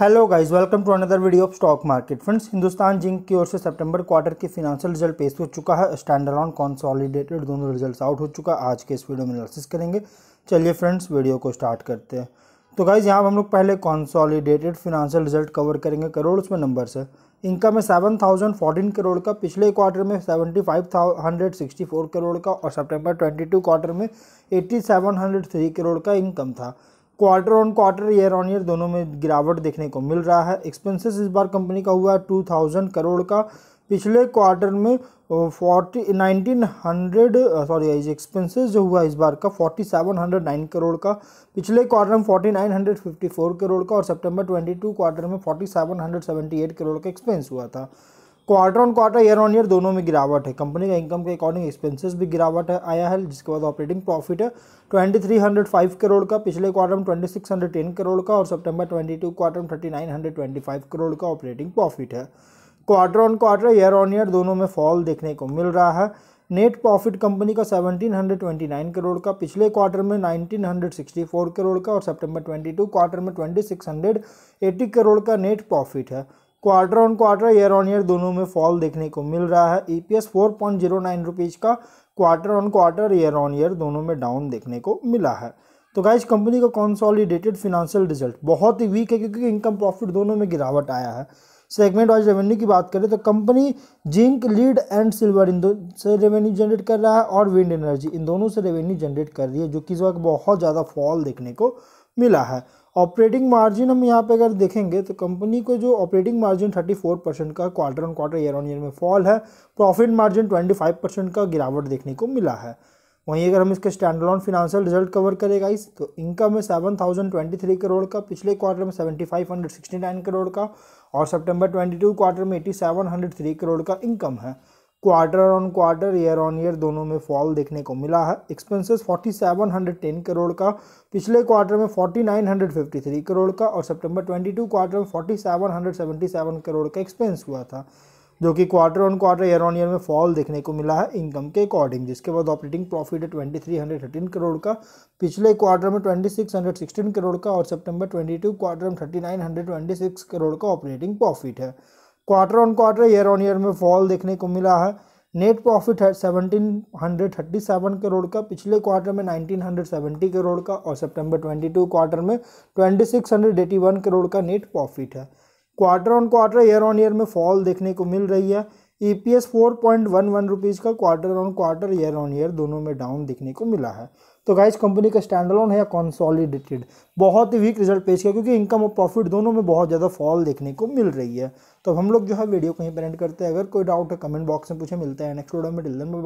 hello guys welcome to another video of stock market friends Hindustan Zinc की ओर से सितंबर क्वार्टर के फिनेंशियल रिजल्ट पेश हो चुका है स्टैंड ऑन कॉन्सॉलिडेटेड दोनों रिजल्ट्स आउट हो चुका है आज के इस वीडियो में एनालिसिस करेंगे चलिए फ्रेंड्स वीडियो को स्टार्ट करते हैं तो गाइज यहाँ हम लोग पहले कॉन्सॉलीडेटेड फिनेंशियल रिजल्ट कवर करेंगे करोड़ में नंबर से इनकम है सेवन थाउजेंड फोर्टीन करोड़ का पिछले क्वार्टर में seventy five hundred sixty four crore का और सितंबर ट्वेंटी टू क्वार्टर में eighty seven hundred three crore का इनकम था quarter on quarter year on year दोनों में गिरावट देखने को मिल रहा है एक्सपेंसेस इस बार कंपनी का हुआ है टू थाउजेंड करोड़ का पिछले क्वार्टर में forty nineteen hundred sorry expenses जो हुआ इस बार का forty seven hundred nine crore का पिछले क्वार्टर में forty nine hundred fifty four crore का और सितंबर ट्वेंटी टू क्वार्टर में forty seven hundred seventy eight crore का एक्सपेंस हुआ था quarter on quarter year on year दोनों में गिरावट है कंपनी का इनकम के अकॉर्डिंग एक्सपेंसेस भी गिरावट है आया है जिसके बाद ऑपरेटिंग प्रॉफिट है twenty three hundred five crore का पिछले क्वार्टर में ट्वेंटी सिक्स टेन करोड़ का और सितंबर टू क्वार्टर में thirty nine hundred twenty five crore का ऑपरेटिंग प्रॉफिट है quarter on quarter year on year दोनों में फॉल देखने को मिल रहा है नेट प्रॉफिट कंपनी का seventeen hundred twenty nine crore का पिछले क्वार्टर में नाइनटीन हंड्रेड फोर करोड़ का और सितंबर टू क्वार्टर में twenty six hundred eighty crore का नेट प्रॉफिट है quarter on quarter year on year दोनों में फॉल देखने को मिल रहा है E P S four point zero nine rupees का quarter on quarter year on year दोनों में डाउन देखने को मिला है तो गाइज कंपनी का कॉन्सॉलिडेटेड फिनेंशियल रिजल्ट बहुत ही वीक है क्योंकि इनकम प्रॉफिट दोनों में गिरावट आया है सेगमेंट वाइज रेवेन्यू की बात करें तो company zinc lead and silver इन दो से रेवेन्यू जनरेट कर रहा है और विंड एनर्जी इन दोनों से रेवेन्यू जनरेट कर रही है जो कि इस वक्त बहुत ज़्यादा फॉल देखने को मिला है ऑपरेटिंग मार्जिन हम यहाँ पे अगर देखेंगे तो कंपनी को जो ऑपरेटिंग मार्जिन 34 परसेंट का quarter on quarter year on year में फॉल है प्रॉफिट मार्जिन 25 परसेंट का गिरावट देखने को मिला है वहीं अगर हम इसके स्टैंडलॉन फिनेंशियल रिजल्ट कवर करेगा इस तो इनकम है seven thousand twenty three crore का पिछले क्वार्टर में seventy five hundred sixty nine crore का और सितंबर ट्वेंटी टू क्वार्टर में eighty seven hundred three crore का इनकम है quarter on quarter year on year दोनों में फॉल देखने को मिला है एक्सपेंसेस 4710 करोड़ का पिछले क्वार्टर में 4953 करोड़ का और सितंबर 22 क्वार्टर में 4777 करोड़ का एक्सपेंस हुआ था जो कि quarter on quarter year on year में फॉल देखने को मिला है इनकम के अकॉर्डिंग जिसके बाद ऑपरेटिंग प्रॉफिट है twenty three hundred thirteen crore का पिछले क्वार्टर में twenty six hundred sixteen crore का और सेप्टेम्बर ट्वेंटी टू क्वार्टर में thirty nine hundred twenty six crore का ऑपरेटिंग प्रॉफिट है quarter on quarter year on year में फॉल देखने को मिला है नेट प्रॉफिट है seventeen hundred thirty seven crore का पिछले क्वार्टर में नाइनटीन हंड्रेड सेवेंटी करोड़ का और सितंबर ट्वेंटी टू क्वार्टर में twenty six hundred eighty one crore का नेट प्रॉफिट है quarter on quarter year on year में फॉल देखने को मिल रही है E P S four point one one rupees का quarter on quarter year on year दोनों में डाउन देखने को मिला है तो गाइज कंपनी का स्टैंड लोन है या कॉन्सॉलिडेटेड बहुत ही वीक रिजल्ट पेश किया क्योंकि इनकम और प्रॉफिट दोनों में बहुत ज़्यादा फॉल देखने को मिल रही है तो हम लोग जो है वीडियो कहीं पर एंड करते हैं अगर कोई डाउट है कमेंट बॉक्स में पूछे मिलता है नेक्स्ट वीडियो में डिलन